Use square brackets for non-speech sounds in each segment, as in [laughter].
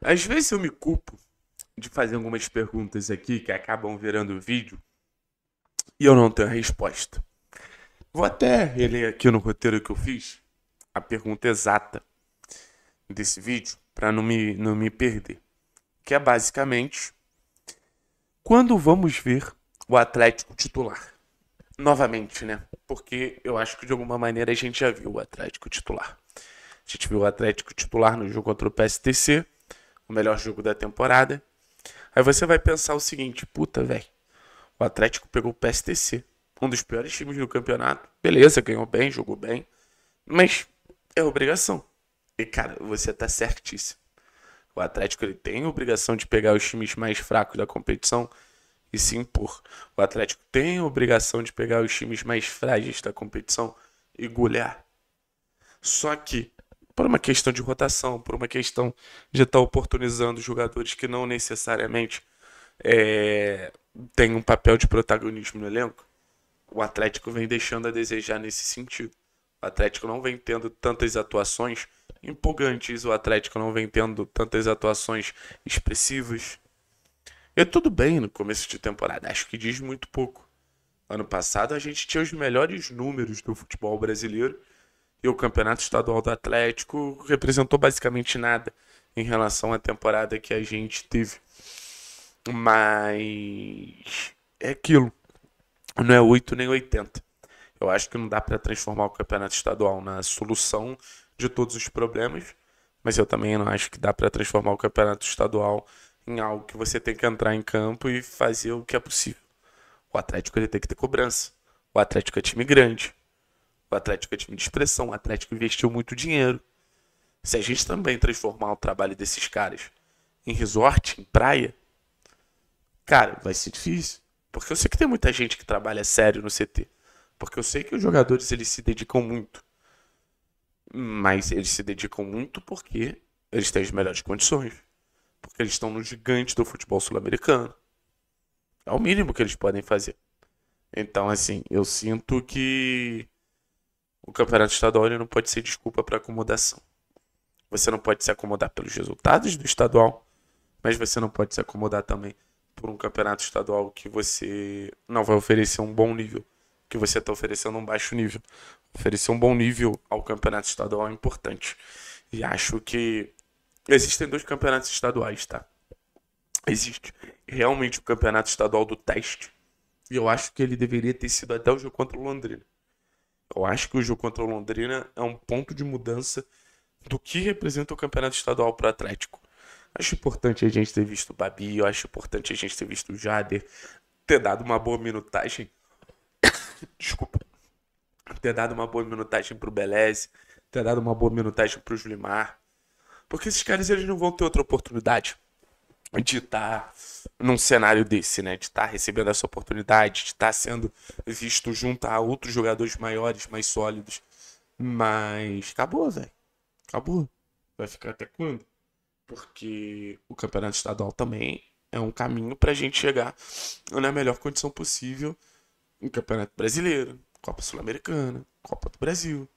Às vezes eu me culpo de fazer algumas perguntas aqui que acabam virando vídeo e eu não tenho resposta. Vou até reler aqui no roteiro que eu fiz a pergunta exata desse vídeo para não me, não me perder. Que é basicamente quando vamos ver o Atlético titular? Novamente, né? Porque eu acho que de alguma maneira a gente já viu o Atlético titular. A gente viu o Atlético titular no jogo contra o PSTC o melhor jogo da temporada. Aí você vai pensar o seguinte, puta, velho, o Atlético pegou o PSTC, um dos piores times do campeonato. Beleza, ganhou bem, jogou bem, mas é obrigação. E cara, você tá certíssimo. O Atlético ele tem a obrigação de pegar os times mais fracos da competição e se impor. O Atlético tem a obrigação de pegar os times mais frágeis da competição e golear. Só que por uma questão de rotação, por uma questão de estar tá oportunizando jogadores que não necessariamente é, têm um papel de protagonismo no elenco, o Atlético vem deixando a desejar nesse sentido. O Atlético não vem tendo tantas atuações empolgantes, o Atlético não vem tendo tantas atuações expressivas. E tudo bem no começo de temporada, acho que diz muito pouco. Ano passado a gente tinha os melhores números do futebol brasileiro e o Campeonato Estadual do Atlético representou basicamente nada em relação à temporada que a gente teve. Mas é aquilo. Não é 8 nem 80. Eu acho que não dá para transformar o Campeonato Estadual na solução de todos os problemas, mas eu também não acho que dá para transformar o Campeonato Estadual em algo que você tem que entrar em campo e fazer o que é possível. O Atlético ele tem que ter cobrança. O Atlético é time grande. O Atlético é time de expressão, o Atlético investiu muito dinheiro. Se a gente também transformar o trabalho desses caras em resort, em praia, cara, vai ser difícil. Porque eu sei que tem muita gente que trabalha sério no CT. Porque eu sei que os jogadores eles se dedicam muito. Mas eles se dedicam muito porque eles têm as melhores condições. Porque eles estão no gigante do futebol sul-americano. É o mínimo que eles podem fazer. Então, assim, eu sinto que o campeonato estadual não pode ser desculpa para acomodação. Você não pode se acomodar pelos resultados do estadual, mas você não pode se acomodar também por um campeonato estadual que você não vai oferecer um bom nível, que você está oferecendo um baixo nível. Oferecer um bom nível ao campeonato estadual é importante. E acho que existem dois campeonatos estaduais, tá? Existe realmente o campeonato estadual do teste, e eu acho que ele deveria ter sido até o jogo contra o Londrina. Eu acho que o jogo contra o Londrina é um ponto de mudança do que representa o campeonato estadual para o Atlético. Acho importante a gente ter visto o Babi, eu acho importante a gente ter visto o Jader, ter dado uma boa minutagem. [coughs] Desculpa. Ter dado uma boa minutagem para o Beleze, ter dado uma boa minutagem para o Julimar. Porque esses caras eles não vão ter outra oportunidade de estar tá num cenário desse, né? De estar tá recebendo essa oportunidade, de estar tá sendo visto junto a outros jogadores maiores, mais sólidos. Mas acabou, velho. Acabou. Vai ficar até quando? Porque o campeonato estadual também é um caminho para a gente chegar na melhor condição possível no Campeonato Brasileiro, Copa Sul-Americana, Copa do Brasil.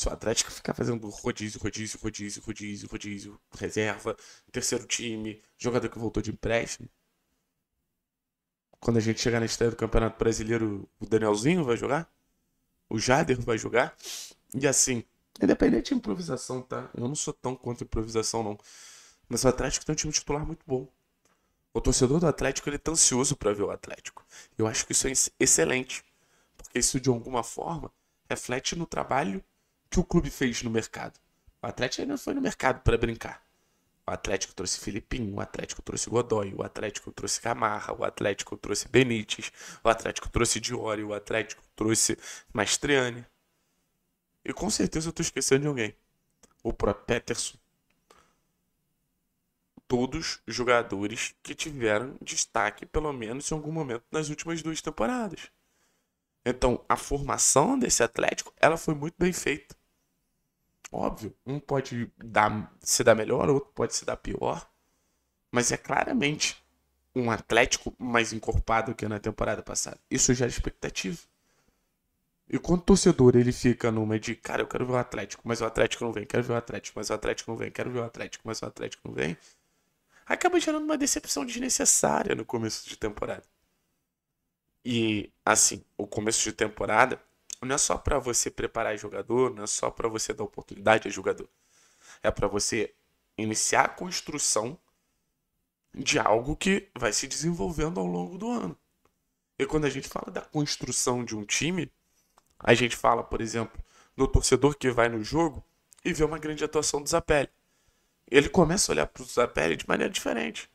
Se o Atlético ficar fazendo rodízio, rodízio, rodízio, rodízio, rodízio, reserva, terceiro time, jogador que voltou de empréstimo. Quando a gente chegar na estreia do Campeonato Brasileiro, o Danielzinho vai jogar? O Jader vai jogar? E assim, independente de improvisação, tá? Eu não sou tão contra improvisação, não. Mas o Atlético tem um time titular muito bom. O torcedor do Atlético ele tá ansioso para ver o Atlético. Eu acho que isso é excelente, porque isso de alguma forma reflete no trabalho que o clube fez no mercado? O Atlético ainda foi no mercado para brincar. O Atlético trouxe Filipinho, o Atlético trouxe Godoy, o Atlético trouxe Camarra, o Atlético trouxe Benítez, o Atlético trouxe Diori, o Atlético trouxe Mastriani. E com certeza eu estou esquecendo de alguém. O próprio Peterson. Todos jogadores que tiveram destaque, pelo menos em algum momento, nas últimas duas temporadas. Então, a formação desse Atlético, ela foi muito bem feita. Óbvio, um pode dar, se dar melhor, outro pode se dar pior. Mas é claramente um Atlético mais encorpado que na temporada passada. Isso já é expectativa. E quando o torcedor ele fica numa de, cara, eu quero ver o Atlético, mas o Atlético não vem, quero ver o Atlético, mas o Atlético não vem, quero ver o Atlético, mas o Atlético não vem, acaba gerando uma decepção desnecessária no começo de temporada. E, assim, o começo de temporada Tipo, não é só para você preparar jogador, não é só para você dar oportunidade a jogador. É para você iniciar a construção de algo que vai se desenvolvendo ao longo do ano. E quando a gente fala da construção de um time, a gente fala, por exemplo, do torcedor que vai no jogo e vê uma grande atuação do Zapelli. Ele começa a olhar para o Zapelli de maneira diferente.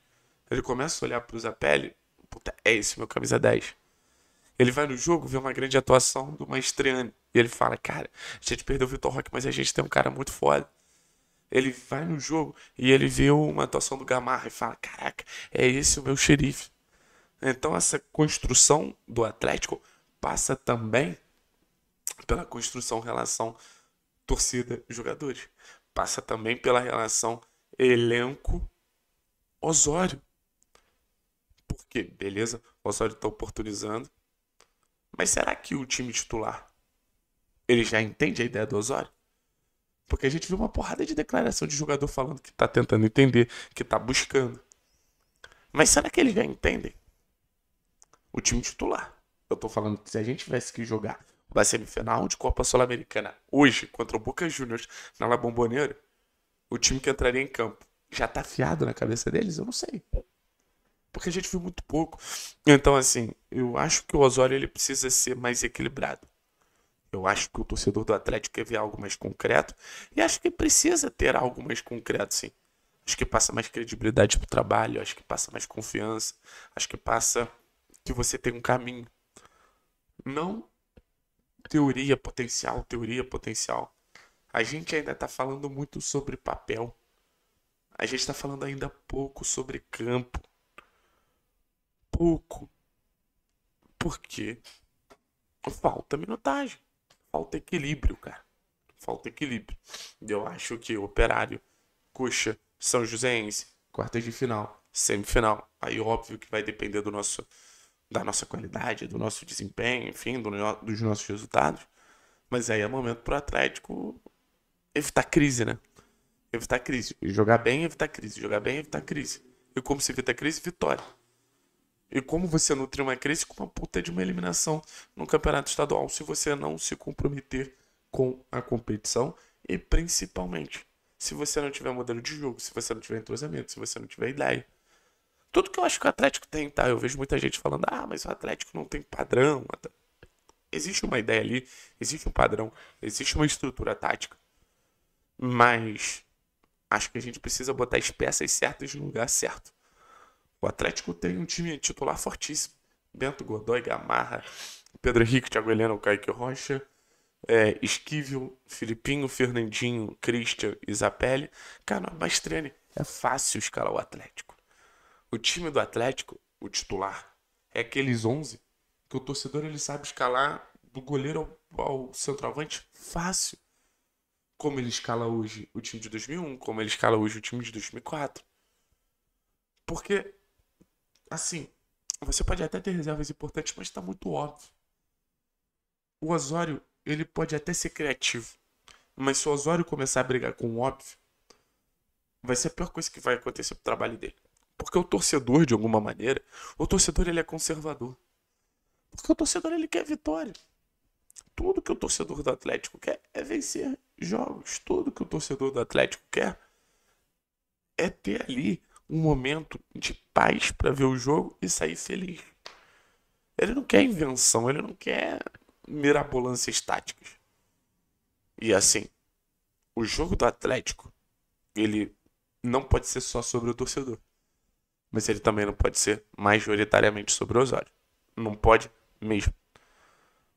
Ele começa a olhar para o Zapelli, puta, é esse meu camisa 10. Ele vai no jogo, vê uma grande atuação do Maestriani. E ele fala, cara, a gente perdeu o Vitor Roque, mas a gente tem um cara muito foda. Ele vai no jogo e ele vê uma atuação do Gamarra e fala, caraca, é esse o meu xerife. Então essa construção do Atlético passa também pela construção relação torcida-jogadores. Passa também pela relação elenco-Osório. Porque, beleza, o Osório está oportunizando, mas será que o time titular ele já entende a ideia do Osório? Porque a gente viu uma porrada de declaração de jogador falando que está tentando entender, que está buscando. Mas será que eles já entendem? O time titular. Eu estou falando que se a gente tivesse que jogar uma semifinal de Copa Sul-Americana hoje contra o Boca Juniors na La Bombonera, o time que entraria em campo já está afiado na cabeça deles? Eu não sei porque a gente viu muito pouco. Então, assim, eu acho que o Osório ele precisa ser mais equilibrado. Eu acho que o torcedor do Atlético quer ver algo mais concreto e acho que precisa ter algo mais concreto, sim. Acho que passa mais credibilidade pro trabalho, acho que passa mais confiança, acho que passa que você tem um caminho. Não teoria potencial, teoria potencial. A gente ainda está falando muito sobre papel. A gente está falando ainda pouco sobre campo pouco. Porque falta minutagem, falta equilíbrio, cara. Falta equilíbrio. Eu acho que o Operário, Coxa, São Joséense, quartas de final, semifinal. Aí óbvio que vai depender do nosso da nossa qualidade, do nosso desempenho, enfim, do, dos nossos resultados. Mas aí é momento para o Atlético evitar crise, né? Evitar crise. Jogar bem, evitar crise. Jogar bem, evitar crise. E como se evita crise? Vitória. E como você nutre uma crise com uma puta é de uma eliminação no campeonato estadual se você não se comprometer com a competição e principalmente se você não tiver modelo de jogo, se você não tiver entrosamento, se você não tiver ideia. Tudo que eu acho que o Atlético tem, tá? Eu vejo muita gente falando, ah, mas o Atlético não tem padrão. Existe uma ideia ali, existe um padrão, existe uma estrutura tática. Mas acho que a gente precisa botar as peças certas no lugar certo. O Atlético tem um time titular fortíssimo. Bento Godoy, Gamarra, Pedro Henrique, Thiago Heleno, Kaique Rocha, é, Esquivel, Filipinho, Fernandinho, Christian, Isapelli. Cara, mas treine. Né? É fácil escalar o Atlético. O time do Atlético, o titular, é aqueles 11 que o torcedor ele sabe escalar do goleiro ao, ao centroavante fácil. Como ele escala hoje o time de 2001, como ele escala hoje o time de 2004. Porque assim, você pode até ter reservas importantes, mas está muito óbvio. O Osório, ele pode até ser criativo, mas se o Osório começar a brigar com o óbvio, vai ser a pior coisa que vai acontecer pro trabalho dele. Porque o torcedor, de alguma maneira, o torcedor ele é conservador. Porque o torcedor ele quer vitória. Tudo que o torcedor do Atlético quer é vencer jogos. Tudo que o torcedor do Atlético quer é ter ali um momento de paz para ver o jogo e sair feliz. Ele não quer invenção, ele não quer mirabolâncias táticas. E assim, o jogo do Atlético, ele não pode ser só sobre o torcedor. Mas ele também não pode ser majoritariamente sobre o Osório. Não pode mesmo.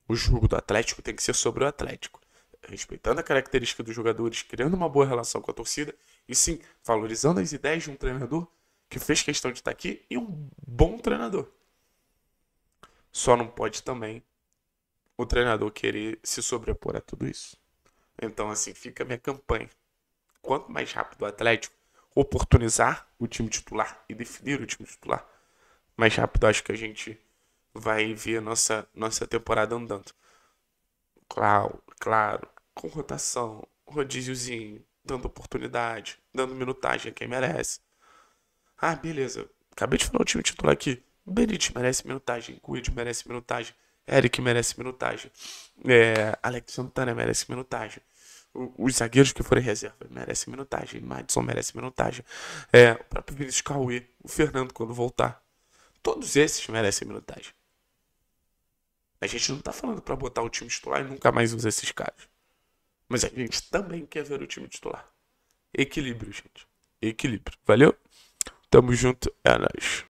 O jogo do Atlético tem que ser sobre o Atlético. Respeitando a característica dos jogadores, criando uma boa relação com a torcida e sim, valorizando as ideias de um treinador que fez questão de estar aqui e um bom treinador. Só não pode também o treinador querer se sobrepor a tudo isso. Então, assim, fica a minha campanha. Quanto mais rápido o Atlético oportunizar o time titular e definir o time titular, mais rápido acho que a gente vai ver nossa, nossa temporada andando. Claro, claro, com rotação, rodíziozinho, dando oportunidade, dando minutagem a quem merece. Ah, beleza. Acabei de falar o time titular aqui. Benítez merece minutagem, Cuide merece minutagem, Eric merece minutagem, é, Alex Santana merece minutagem. O, os zagueiros que forem reserva merecem minutagem, Madison merece minutagem, é, o próprio Vinícius Cauê, o Fernando quando voltar. Todos esses merecem minutagem. A gente não tá falando para botar o time titular e nunca mais usar esses caras. Mas a gente também quer ver o time titular. Equilíbrio, gente. Equilíbrio. Valeu? Tamo junto. É nóis.